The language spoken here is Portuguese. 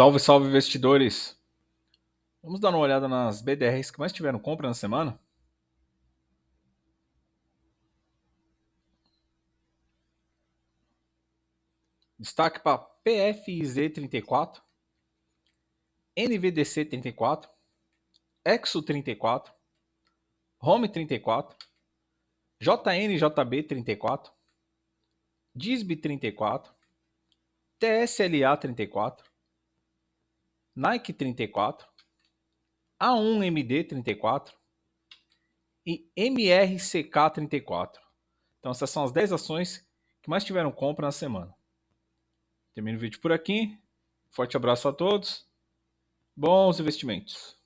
Salve, salve investidores! Vamos dar uma olhada nas BDRs que mais tiveram compra na semana? Destaque para PFIZ34, NVDC34, Exo34, Home34, JNJB34, DISB34, TSLA34, Nike 34, A1MD 34 e MRCK 34. Então essas são as 10 ações que mais tiveram compra na semana. Termino o vídeo por aqui. Forte abraço a todos. Bons investimentos.